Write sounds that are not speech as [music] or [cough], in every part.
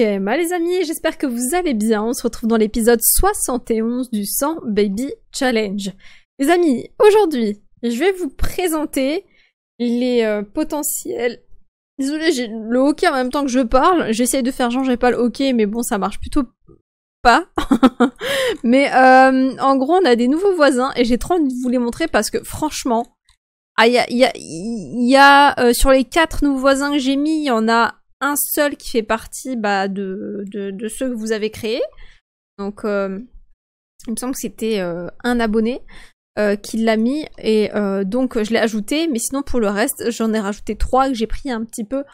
les amis, j'espère que vous allez bien. On se retrouve dans l'épisode 71 du 100 Baby Challenge. Les amis, aujourd'hui, je vais vous présenter les euh, potentiels... Désolé, j'ai le hockey en même temps que je parle. J'essaye de faire genre j'ai pas le hockey, mais bon, ça marche plutôt pas. [laughs] mais euh, en gros, on a des nouveaux voisins et j'ai trop envie de vous les montrer parce que franchement, ah, y a, y y a, euh, sur les quatre nouveaux voisins que j'ai mis, il y en a un seul qui fait partie bah, de, de, ceux que vous avez créés. Donc, euh, il me semble que c'était euh, un abonné euh, qui l'a mis et donc je l'ai ajouté. Mais sinon, pour le reste, j'en ai rajouté trois que j'ai pris un petit peu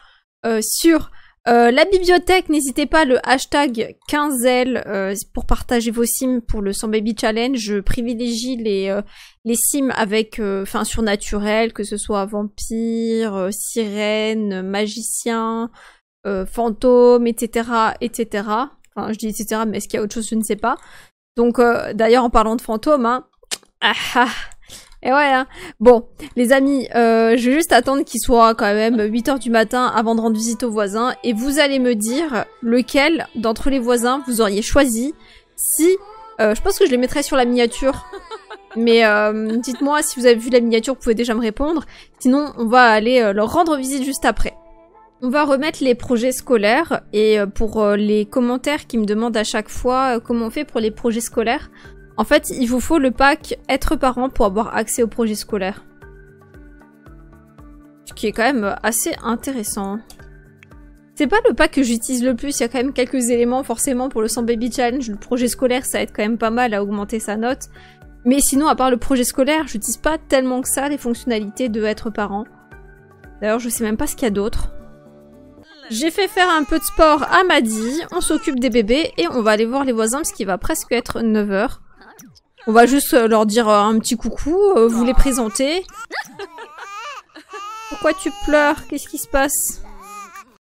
sur la bibliothèque, n'hésitez pas le hashtag 15L pour partager vos sims pour le 100 baby challenge. Je privilégie les les sims avec enfin surnaturel, que ce soit vampire, sirène, magicien, euh, fantômes, etc., etc. Enfin, je dis etc., mais est-ce qu'il y a autre chose, je ne sais pas. Donc, euh, d'ailleurs, en parlant de fantômes, hein, ah, ah et ouais, hein. bon, les amis, euh, je vais juste attendre qu'il soit quand même 8h du matin avant de rendre visite aux voisins, et vous allez me dire lequel d'entre les voisins vous auriez choisi si... Euh, je pense que je les mettrai sur la miniature, mais dites-moi si vous avez vu la miniature, vous pouvez déjà me répondre, sinon on va aller leur rendre visite juste après. On va remettre les projets scolaires et euh, pour euh, les commentaires qui me demandent à chaque fois euh, comment on fait pour les projets scolaires, en fait il vous faut le pack être parent pour avoir accès aux projets scolaires. Ce qui est quand même assez intéressant. C'est pas le pack que j'utilise le plus, il y a quand même quelques éléments forcément pour le 100 Baby Challenge, le projet scolaire ça aide quand même pas mal à augmenter sa note. Mais sinon à part le projet scolaire, j'utilise pas tellement que ça les fonctionnalités de être parent. D'ailleurs je sais même pas ce qu'il y a d'autre. J'ai fait faire un peu de sport à Maddy, on s'occupe des bébés et on va aller voir les voisins parce qu'il va presque être 9h. On va juste euh, leur dire euh, un petit coucou, euh, vous les présenter. Pourquoi tu pleures Qu'est-ce qui se passe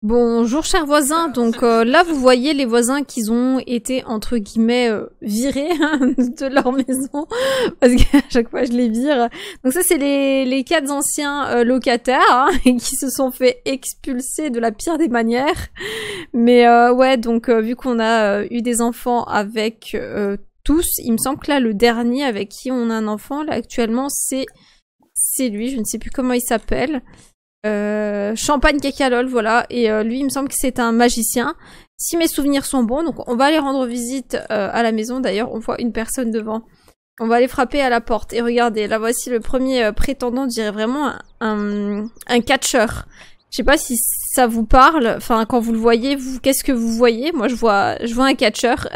Bonjour chers voisins, donc euh, là vous voyez les voisins qui ont été entre guillemets euh, virés hein, [laughs] de leur maison parce qu'à [laughs] chaque fois je les vire. Donc ça c'est les, les quatre anciens euh, locataires hein, [laughs] qui se sont fait expulser de la pire des manières. Mais ouais donc vu qu'on a eu des enfants avec tous, il me semble que là le dernier avec qui on a un enfant là actuellement c'est c'est lui, je ne sais plus comment il s'appelle. Euh, champagne Kekalol, voilà. Et euh, lui, il me semble que c'est un magicien. Si mes souvenirs sont bons, donc on va aller rendre visite euh, à la maison. D'ailleurs, on voit une personne devant. On va aller frapper à la porte. Et regardez, là voici le premier prétendant, je dirais vraiment un, un, catcheur. Je sais pas si ça vous parle. Enfin, quand vous le voyez, vous, qu'est-ce que vous voyez Moi, je vois, je vois un catcheur. [laughs]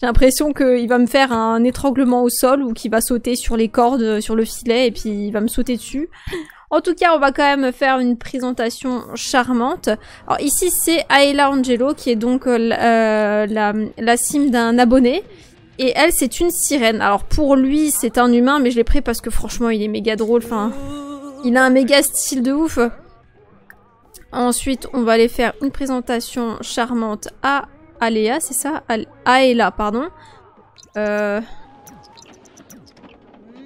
J'ai l'impression qu'il va me faire un étranglement au sol ou qu'il va sauter sur les cordes, sur le filet, et puis il va me sauter dessus. En tout cas, on va quand même faire une présentation charmante. Alors ici, c'est Aela Angelo, qui est donc euh, euh, la, cime d'un abonné. Et elle, c'est une sirène. Alors pour lui, c'est un humain, mais je l'ai pris parce que franchement, il est méga drôle. Enfin, il a un méga style de ouf. Ensuite, on va aller faire une présentation charmante à Aléa, c'est ça Aela, pardon. Euh...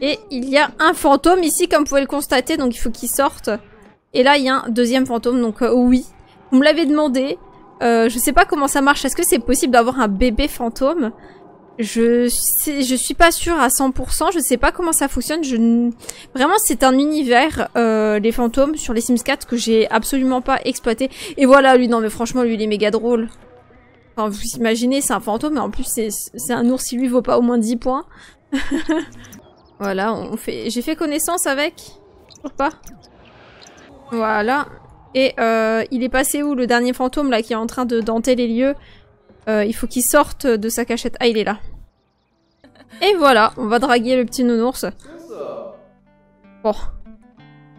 Et il y a un fantôme ici, comme vous pouvez le constater, donc il faut qu'il sorte. Et là, il y a un deuxième fantôme, donc euh, oui. Vous me l'avez demandé. Euh, je sais pas comment ça marche. Est-ce que c'est possible d'avoir un bébé fantôme je, sais, je suis pas sûre à 100%. Je sais pas comment ça fonctionne. Je, vraiment, c'est un univers, euh, les fantômes, sur les Sims 4 que j'ai absolument pas exploité. Et voilà, lui, non mais franchement, lui, il est méga drôle. Enfin, vous imaginez, c'est un fantôme, mais en plus, c'est un ours, il lui vaut pas au moins 10 points. [laughs] Voilà, on fait... j'ai fait connaissance avec. trouve pas. Voilà. Et euh, il est passé où le dernier fantôme là qui est en train de denter les lieux euh, Il faut qu'il sorte de sa cachette. Ah, il est là. Et voilà, on va draguer le petit nounours. Bon.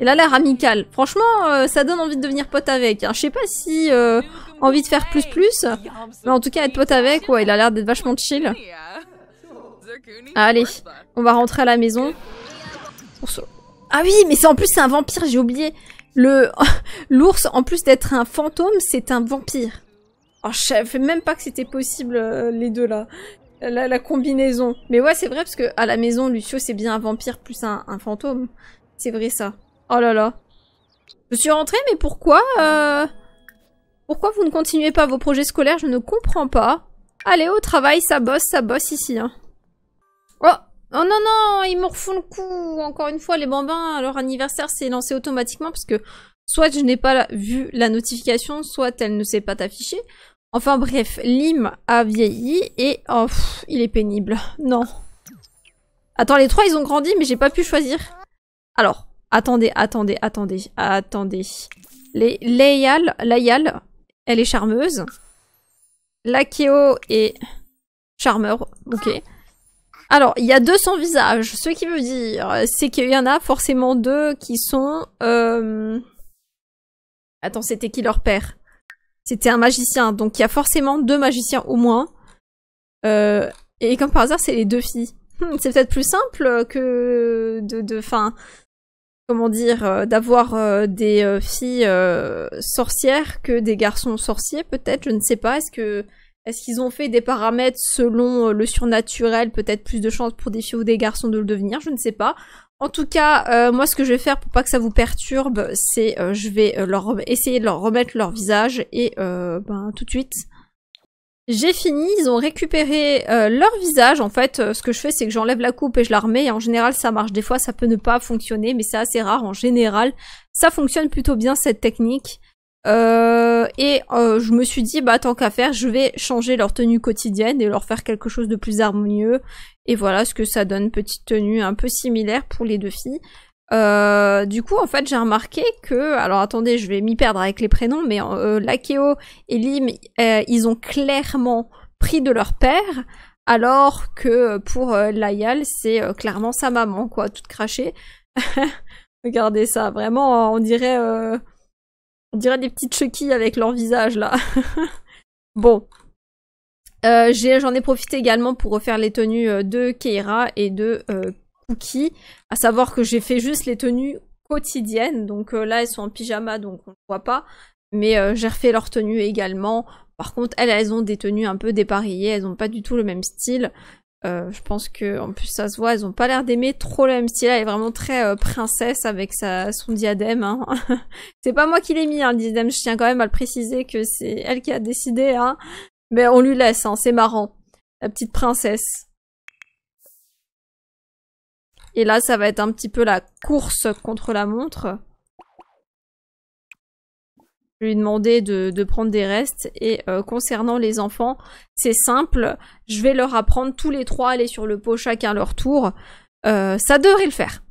Il a l'air amical. Franchement, euh, ça donne envie de devenir pote avec. Hein. Je sais pas si euh, envie de faire plus plus, mais en tout cas être pote avec, ouais, il a l'air d'être vachement chill. Allez, on va rentrer à la maison. Ah oui, mais c'est en plus c'est un vampire, j'ai oublié. Le [laughs] l'ours, en plus d'être un fantôme, c'est un vampire. Oh, je savais même pas que c'était possible euh, les deux là. La, combinaison. Mais ouais, c'est vrai parce que à la maison, Lucio, c'est bien un vampire plus un, fantôme. C'est vrai ça. Oh là là. Je suis rentrée, mais pourquoi euh, Pourquoi vous ne continuez pas vos projets scolaires Je ne comprends pas. Allez au travail, ça bosse, ça bosse ici. Hein. Oh, oh non, non Ils me refont le coup Encore une fois, les bambins, leur anniversaire s'est lancé automatiquement parce que soit je n'ai pas vu la notification, soit elle ne s'est pas affichée. Enfin bref, Lim a vieilli et... Oh, il est pénible. Non. Attends, les trois, ils ont grandi, mais j'ai pas pu choisir. Alors, attendez, attendez, attendez, attendez. Les Layal, Layal, elle est charmeuse. Lakeo est charmeur, ok. Alors, il y a deux sans visages, ce qui veut dire, c'est qu'il y en a forcément deux qui sont... Euh, attends, c'était qui leur père C'était un magicien, donc il y a forcément deux magiciens au moins. Euh, et comme par hasard, c'est les deux filles. Hmm, c'est peut-être plus simple que de... de fin, comment dire, euh, d'avoir des filles sorcières que des garçons sorciers, peut-être, je ne sais pas. Est-ce que est-ce qu'ils ont fait des paramètres selon euh, le surnaturel, peut-être plus de chances pour des filles ou des garçons de le devenir, je ne sais pas. En tout cas, euh, moi ce que je vais faire pour pas que ça vous perturbe, c'est euh, je vais leur essayer de leur remettre leur visage et ben, tout de suite. J'ai fini, ils ont récupéré leur visage. En fait, ce que je fais, c'est que j'enlève la coupe et je la remets. Et en général, ça marche. Des fois, ça peut ne pas fonctionner, mais c'est assez rare. En général, ça fonctionne plutôt bien cette technique. Euh, et euh, je me suis dit, bah tant qu'à faire, je vais changer leur tenue quotidienne et leur faire quelque chose de plus harmonieux. Et voilà ce que ça donne, petite tenue un peu similaire pour les deux filles. Euh, du coup, en fait, j'ai remarqué que, alors attendez, je vais m'y perdre avec les prénoms, mais euh, Lakeo et Lim, euh, ils ont clairement pris de leur père, alors que pour Layal, c'est clairement sa maman, quoi, toute crachée. [laughs] Regardez ça, vraiment, on dirait on dirait des petites Chucky avec leur visage là. [laughs] bon. Euh, j'en ai, profité également pour refaire les tenues euh, de Keira et de euh, Cookie. À savoir que j'ai fait juste les tenues quotidiennes. Donc là, elles sont en pyjama, donc on ne voit pas. Mais j'ai refait leurs tenues également. Par contre, elles, elles ont des tenues un peu dépareillées. Elles n'ont pas du tout le même style. Euh, je pense que en plus ça se voit, elles ont pas l'air d'aimer trop le même style. Elle est vraiment très euh, princesse avec sa son diadème. Hein. [laughs] c'est pas moi qui l'ai mis hein, le diadème. Je tiens quand même à le préciser que c'est elle qui a décidé. Hein. Mais on lui laisse. Hein, c'est marrant. La petite princesse. Et là, ça va être un petit peu la course contre la montre. Je lui ai de, de prendre des restes. Et euh, concernant les enfants, c'est simple. Je vais leur apprendre tous les trois à aller sur le pot chacun leur tour. Euh, ça devrait le faire.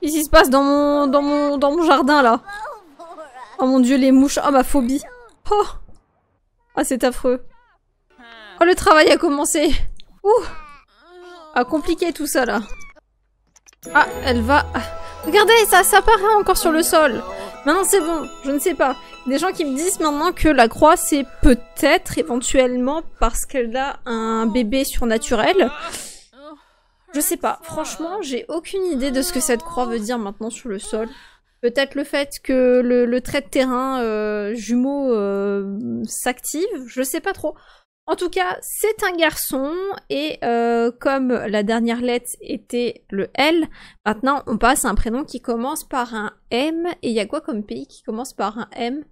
Qu'est-ce qui se passe dans mon, dans mon, dans mon jardin là Oh mon dieu, les mouches. Oh ma phobie. Oh Ah, c'est affreux. Oh, le travail a commencé. Ouh Ah, compliqué tout ça là. Ah, elle va. Regardez, ça, ça apparaît encore sur le sol. Maintenant, c'est bon, je ne sais pas. Des gens qui me disent maintenant que la croix, c'est peut-être éventuellement parce qu'elle a un bébé surnaturel. Je sais pas. Franchement, j'ai aucune idée de ce que cette croix veut dire maintenant sur le sol. Peut-être le fait que le, trait de terrain euh, jumeau euh, s'active, je sais pas trop. En tout cas, c'est un garçon et euh, comme la dernière lettre était le L, maintenant on passe à un prénom qui commence par un M. Et il y a quoi comme pays qui commence par un M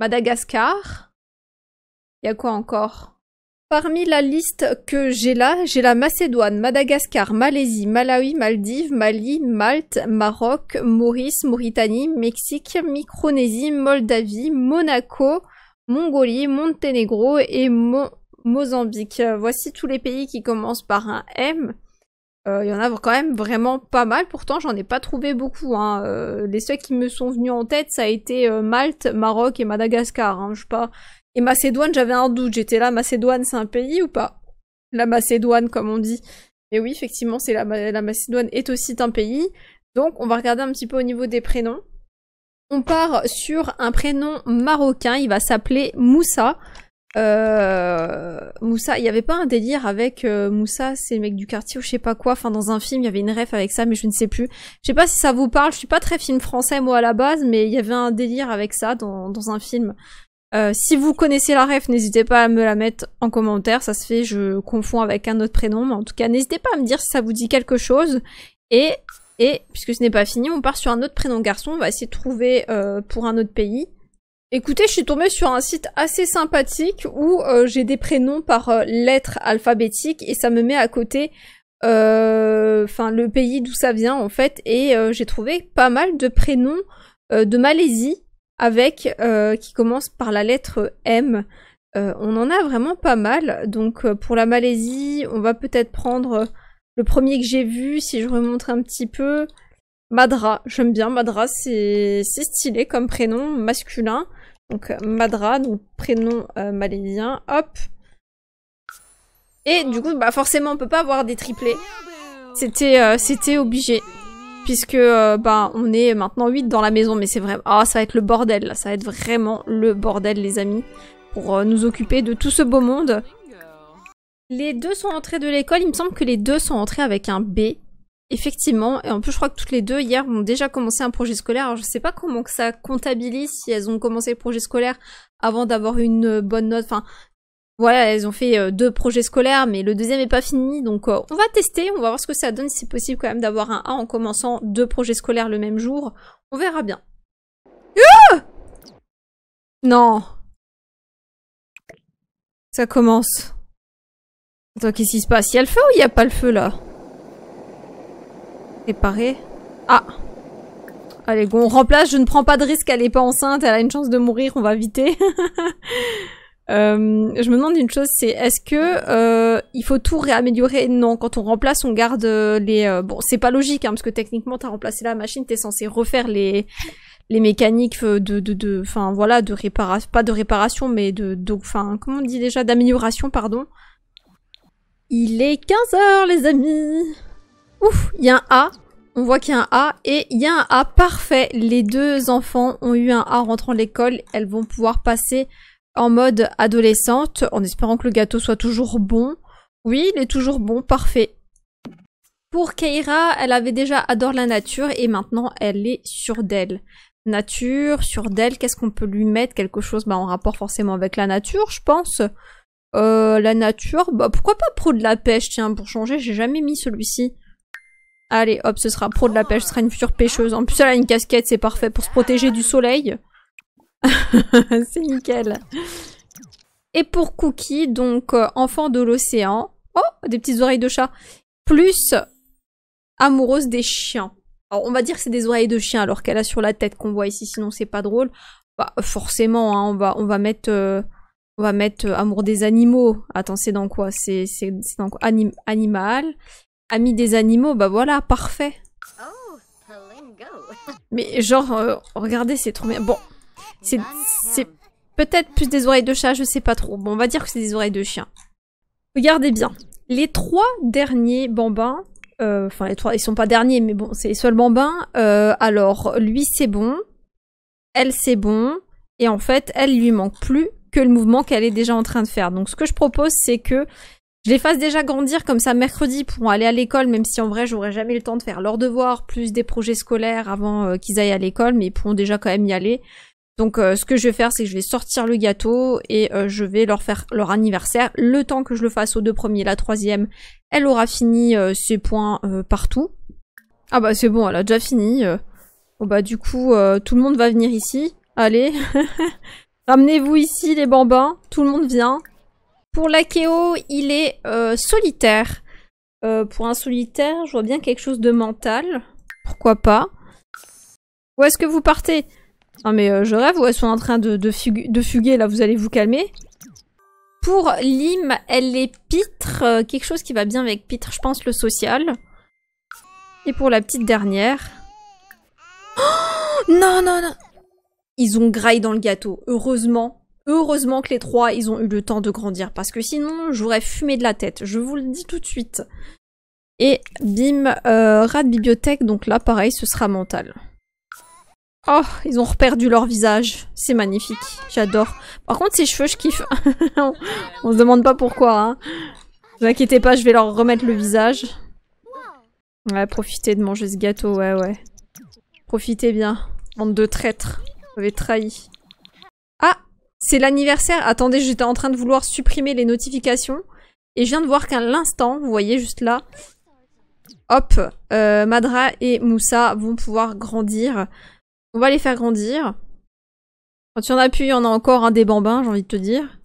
Madagascar. Il y a quoi encore Parmi la liste que j'ai là, j'ai la Macédoine, Madagascar, Malaisie, Malawi, Maldives, Mali, Malte, Maroc, Maurice, Mauritanie, Mexique, Micronésie, Moldavie, Monaco, Mongolie, Monténégro et Mozambique. Euh, voici tous les pays qui commencent par un M. Euh, il y en a quand même vraiment pas mal, pourtant j'en ai pas trouvé beaucoup. Hein. Euh, les seuls qui me sont venus en tête, ça a été Malte, Maroc et Madagascar. Hein. je sais pas. Et Macédoine, j'avais un doute. J'étais là, Macédoine, c'est un pays ou pas La Macédoine, comme on dit. Et oui, effectivement, c'est la Macédoine est aussi un pays. Donc, on va regarder un petit peu au niveau des prénoms. On part sur un prénom marocain, il va s'appeler Moussa. Euh, Moussa, il n'y avait pas un délire avec euh, Moussa, c'est le mec du quartier ou je sais pas quoi. Enfin, dans un film, il y avait une ref avec ça, mais je ne sais plus. Je sais pas si ça vous parle. Je suis pas très film français moi à la base, mais il y avait un délire avec ça dans, un film. Euh, si vous connaissez la ref, n'hésitez pas à me la mettre en commentaire. Ça se fait, je confonds avec un autre prénom, mais en tout cas, n'hésitez pas à me dire si ça vous dit quelque chose. Et et puisque ce n'est pas fini, on part sur un autre prénom garçon, on va essayer de trouver euh, pour un autre pays. Écoutez, je suis tombée sur un site assez sympathique où euh, j'ai des prénoms par euh, lettres lettre alphabétique et ça me met à côté enfin le pays d'où ça vient en fait et j'ai trouvé pas mal de prénoms de Malaisie avec qui commencent par la lettre M. on en a vraiment pas mal. Donc pour la Malaisie, on va peut-être prendre le premier que j'ai vu, si je remonte un petit peu, Madra. J'aime bien Madra, c'est stylé comme prénom masculin. Donc euh, Madra, donc prénom euh, malaisien. hop. Et du coup, bah forcément, on peut pas avoir des triplés. C'était euh, c'était obligé. Puisque bah on est maintenant 8 dans la maison, mais c'est vrai. Ah, ça va être le bordel, là. Ça va être vraiment le bordel, les amis. Pour nous occuper de tout ce beau monde. Les deux sont entrés de l'école. Il me semble que les deux sont entrés avec un B. Effectivement. Et en plus, je crois que toutes les deux, hier, ont déjà commencé un projet scolaire. Alors, je sais pas comment que ça comptabilise si elles ont commencé le projet scolaire avant d'avoir une euh, bonne note. Enfin, voilà, elles ont fait euh, deux projets scolaires, mais le deuxième est pas fini. Donc, euh, on va tester. On va voir ce que ça donne. Si c'est possible, quand même, d'avoir un A en commençant deux projets scolaires le même jour. On verra bien. Ah non. Ça commence. Attends, qu'est-ce qui se passe Il y a le feu ou il n'y a pas le feu là Réparer. Ah Allez, on remplace. Je ne prends pas de risque, elle n'est pas enceinte, elle a une chance de mourir, on va éviter. [laughs] Euh, je me demande une chose, c'est est-ce que euh, il faut tout réaméliorer Non, quand on remplace, on garde euh, les. bon, c'est pas logique, hein, parce que techniquement, t'as remplacé la machine, t'es censé refaire les mécaniques de enfin voilà de réparation, pas de réparation, mais de enfin comment on dit déjà d'amélioration, pardon. Il est 15h les amis Ouf, il y a un A. On voit qu'il y a un A et il y a un A parfait. Les deux enfants ont eu un A rentrant l'école. Elles vont pouvoir passer en mode adolescente en espérant que le gâteau soit toujours bon. Oui, il est toujours bon, parfait. Pour Keira, elle avait déjà adoré la nature et maintenant elle est sûre d'elle. Nature, sûre d'elle, qu'est-ce qu'on peut lui mettre Quelque chose bah, en rapport forcément avec la nature, je pense. Euh, la nature, bah pourquoi pas pro de la pêche, tiens, pour changer, j'ai jamais mis celui-ci. Allez, hop, ce sera pro de la pêche, ce sera une future pêcheuse. En plus, elle a une casquette, c'est parfait pour se protéger du soleil. [laughs] c'est nickel. Et pour Cookie, donc euh, enfant de l'océan. Oh, des petites oreilles de chat. Plus amoureuse des chiens. Alors, on va dire que c'est des oreilles de chien alors qu'elle a sur la tête qu'on voit ici, sinon c'est pas drôle. Bah, forcément, hein, on, va, on va mettre... Euh, on va mettre euh, amour des animaux. Attends, c'est dans quoi C'est dans quoi Animal. Ami des animaux, bah voilà, parfait. Oh, [laughs] mais genre, euh, regardez, c'est trop bien. Bon, c'est peut-être plus des oreilles de chat, je sais pas trop. Bon, on va dire que c'est des oreilles de chien. Regardez bien. Les trois derniers bambins, euh, enfin les trois, ils sont pas derniers, mais bon, c'est les seuls bambins. alors, lui c'est bon, elle c'est bon, et en fait, elle lui manque plus que le mouvement qu'elle est déjà en train de faire. Donc ce que je propose, c'est que je les fasse déjà grandir comme ça mercredi pour aller à l'école, même si en vrai j'aurais jamais le temps de faire leurs devoirs, plus des projets scolaires avant euh, qu'ils aillent à l'école, mais ils pourront déjà quand même y aller. Donc euh, ce que je vais faire, c'est que je vais sortir le gâteau et euh, je vais leur faire leur anniversaire. Le temps que je le fasse aux deux premiers, la troisième, elle aura fini ses points partout. Ah bah c'est bon, elle a déjà fini. Bon bah du coup, tout le monde va venir ici. Allez [laughs] Ramenez-vous ici les bambins, tout le monde vient. Pour l'Akeo, il est euh, solitaire. Euh, pour un solitaire, je vois bien quelque chose de mental. Pourquoi pas Où est-ce que vous partez Non mais euh, je rêve, ou elles sont en train de, fuguer, là vous allez vous calmer. Pour Lim, elle est pitre, quelque chose qui va bien avec pitre, je pense le social. Et pour la petite dernière... Oh [gasps] non, non, non ils ont graillé dans le gâteau. Heureusement, heureusement que les trois, ils ont eu le temps de grandir. Parce que sinon, j'aurais fumé de la tête. Je vous le dis tout de suite. Et bim, euh, rat de bibliothèque. Donc là, pareil, ce sera mental. Oh, ils ont reperdu leur visage. C'est magnifique. J'adore. Par contre, ces cheveux, je kiffe. [laughs] on, se demande pas pourquoi. Hein. Ne vous inquiétez pas, je vais leur remettre le visage. Ouais, profitez de manger ce gâteau. Ouais, ouais. Profitez bien. Bande de traîtres trahi. Ah C'est l'anniversaire Attendez, j'étais en train de vouloir supprimer les notifications. Et je viens de voir qu'à l'instant, vous voyez juste là, hop, euh, Madra et Moussa vont pouvoir grandir. On va les faire grandir. Quand il y en a il y en a encore un des bambins, j'ai envie de te dire.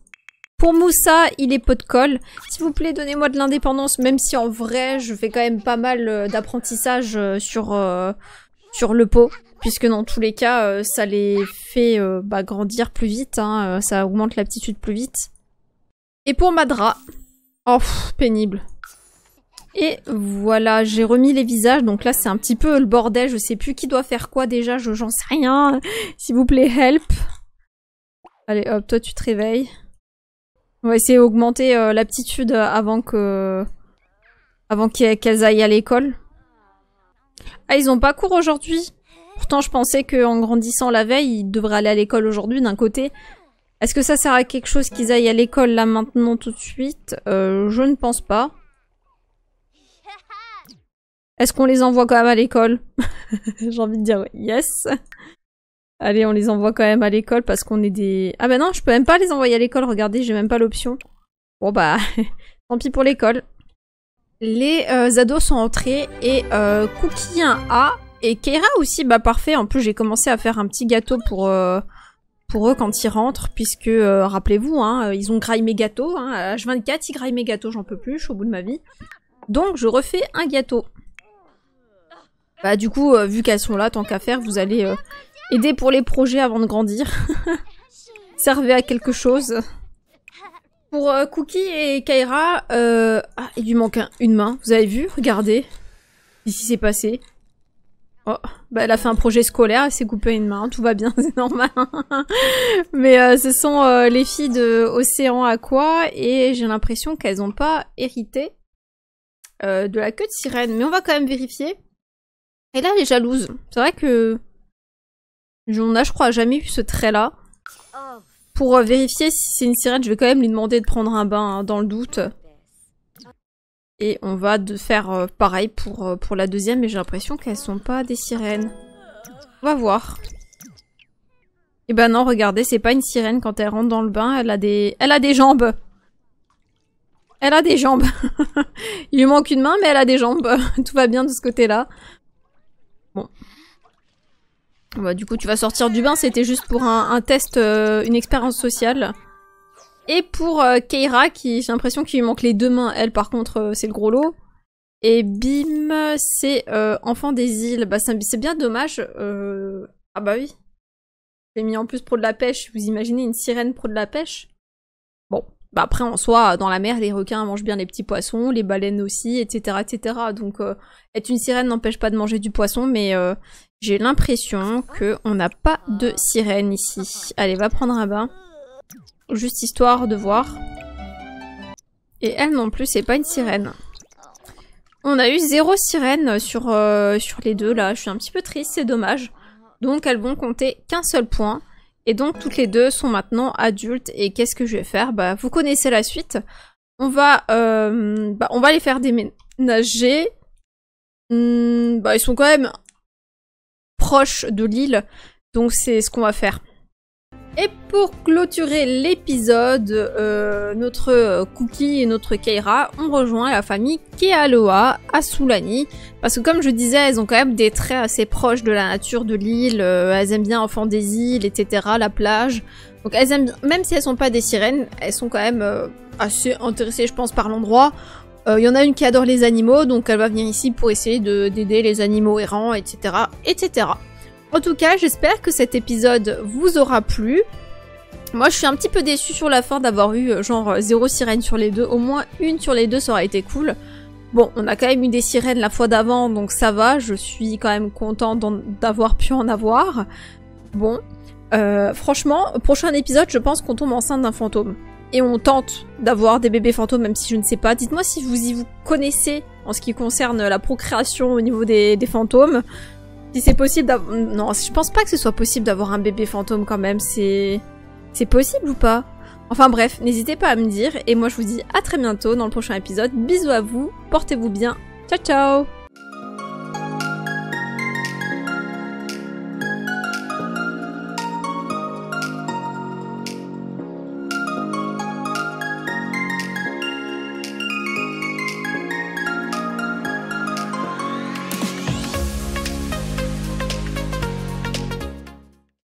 Pour Moussa, il est pot de colle. S'il vous plaît, donnez-moi de l'indépendance, même si en vrai, je fais quand même pas mal euh, d'apprentissage euh, sur, sur le pot puisque dans tous les cas, euh, ça les fait euh, bah, grandir plus vite, hein, euh, ça augmente l'aptitude plus vite. Et pour Madra, oh pénible. Et voilà, j'ai remis les visages, donc là c'est un petit peu le bordel, je sais plus qui doit faire quoi déjà, je j'en sais rien. S'il vous plaît, help. Allez hop, toi tu te réveilles. On va essayer d'augmenter l'aptitude avant que... Avant qu'elles aillent à l'école. Ah, ils ont pas cours aujourd'hui Pourtant, je pensais qu'en grandissant la veille, ils devraient aller à l'école aujourd'hui, d'un côté. Est-ce que ça sert à quelque chose qu'ils aillent à l'école là maintenant tout de suite euh, Je ne pense pas. Est-ce qu'on les envoie quand même à l'école [laughs] J'ai envie de dire yes. Allez, on les envoie quand même à l'école parce qu'on est des... Ah bah non, je peux même pas les envoyer à l'école, regardez, j'ai même pas l'option. Bon bah, [laughs] tant pis pour l'école. Les euh, ados sont entrés et euh, Cookie 1A et Keira aussi, bah parfait. En plus, j'ai commencé à faire un petit gâteau pour, euh, pour eux quand ils rentrent, puisque, euh, rappelez-vous, hein, euh, ils ont graillé mes gâteaux. Hein, H24, ils graillent mes gâteaux, j'en peux plus, je suis au bout de ma vie. Donc, je refais un gâteau. Bah du coup, vu qu'elles sont là, tant qu'à faire, vous allez aider pour les projets avant de grandir. [laughs] Servez à quelque chose. Pour Cookie et Kaira, ah, il lui manque une main. Vous avez vu Regardez. Ici, c'est passé. Oh, bah elle a fait un projet scolaire, elle s'est coupée une main, tout va bien, [laughs] c'est normal. Mais euh, ce sont euh, les filles de Océan Aqua et j'ai l'impression qu'elles n'ont pas hérité euh, de la queue de sirène. Mais on va quand même vérifier. Et là, elle est jalouse. C'est vrai que j'en ai, je crois, jamais eu ce trait-là. Oh. Pour vérifier si c'est une sirène, je vais quand même lui demander de prendre un bain, hein, dans le doute. Et on va de faire euh, pareil pour, euh, pour la deuxième, mais j'ai l'impression qu'elles sont pas des sirènes. On va voir. Et eh ben non, regardez, c'est pas une sirène quand elle rentre dans le bain, elle a des, elle a des jambes. Elle a des jambes. [laughs] Il lui manque une main, mais elle a des jambes. [laughs] Tout va bien de ce côté-là. Bon. Bah, du coup, tu vas sortir du bain, c'était juste pour un, test, euh, une expérience sociale. Et pour euh, Keira, qui j'ai l'impression qu'il lui manque les deux mains, elle par contre euh, c'est le gros lot. Et bim, c'est euh, Enfant des îles. Bah c'est bien dommage. Ah bah oui. J'ai mis en plus pro de la pêche. Vous imaginez une sirène pro de la pêche Bon, bah après en soi, dans la mer, les requins mangent bien les petits poissons, les baleines aussi, etc. etc. Donc être une sirène n'empêche pas de manger du poisson, mais j'ai l'impression qu'on n'a pas de ah. sirène ici. Allez, va prendre un bain. Juste histoire de voir. Et elle non plus, c'est pas une sirène. On a eu zéro sirène sur, euh, sur les deux là. Je suis un petit peu triste, c'est dommage. Donc elles vont compter qu'un seul point. Et donc toutes les deux sont maintenant adultes. Et qu'est-ce que je vais faire Bah vous connaissez la suite. On va, euh, bah, on va les faire déménager. Hmm, bah ils sont quand même proches de l'île. Donc c'est ce qu'on va faire. Et pour clôturer l'épisode, euh, notre Cookie et notre Keira ont rejoint la famille Kealoa à Sulani. Parce que comme je disais, elles ont quand même des traits assez proches de la nature de l'île. Euh, elles aiment bien enfants des îles, etc., la plage. Donc elles aiment, même si elles sont pas des sirènes, elles sont quand même euh, assez intéressées, je pense, par l'endroit. Il y en a une qui adore les animaux, donc elle va venir ici pour essayer d'aider les animaux errants, etc., etc. En tout cas, j'espère que cet épisode vous aura plu. Moi, je suis un petit peu déçue sur la fin d'avoir eu euh, genre euh, zéro sirène sur les deux. Au moins une sur les deux, ça aurait été cool. Bon, on a quand même eu des sirènes la fois d'avant, donc ça va. Je suis quand même content d'avoir pu en avoir. Bon, euh, franchement, prochain épisode, je pense qu'on tombe enceinte d'un fantôme. Et on tente d'avoir des bébés fantômes, même si je ne sais pas. Dites-moi si vous y vous connaissez en ce qui concerne la procréation au niveau des fantômes. Si c'est possible d'avoir... Non, je pense pas que ce soit possible d'avoir un bébé fantôme quand même, c'est... C'est possible ou pas Enfin bref, n'hésitez pas à me dire, et moi je vous dis à très bientôt dans le prochain épisode. Bisous à vous, portez-vous bien, ciao ciao